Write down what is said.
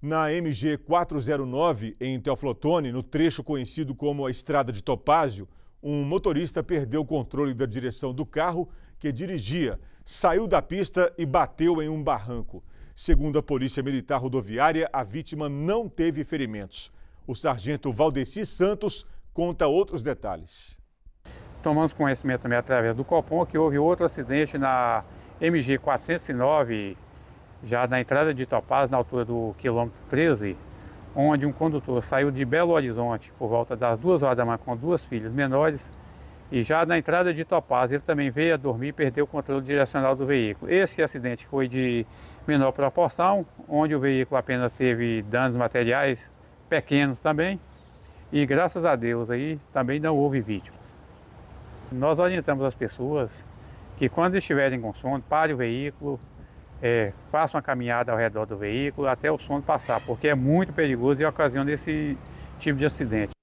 Na MG 409, em Teoflotone, no trecho conhecido como a Estrada de Topázio, um motorista perdeu o controle da direção do carro que dirigia, saiu da pista e bateu em um barranco. Segundo a Polícia Militar Rodoviária, a vítima não teve ferimentos. O sargento Valdeci Santos conta outros detalhes. Tomamos conhecimento também através do Copom que houve outro acidente na MG 409, já na entrada de Topaz, na altura do quilômetro 13, onde um condutor saiu de Belo Horizonte por volta das duas horas da manhã com duas filhas menores e já na entrada de Topaz ele também veio a dormir e perdeu o controle direcional do veículo. Esse acidente foi de menor proporção, onde o veículo apenas teve danos materiais pequenos também e graças a Deus aí também não houve vítimas. Nós orientamos as pessoas que quando estiverem com sono, pare o veículo, é, faça uma caminhada ao redor do veículo até o sono passar, porque é muito perigoso e ocasiona esse tipo de acidente.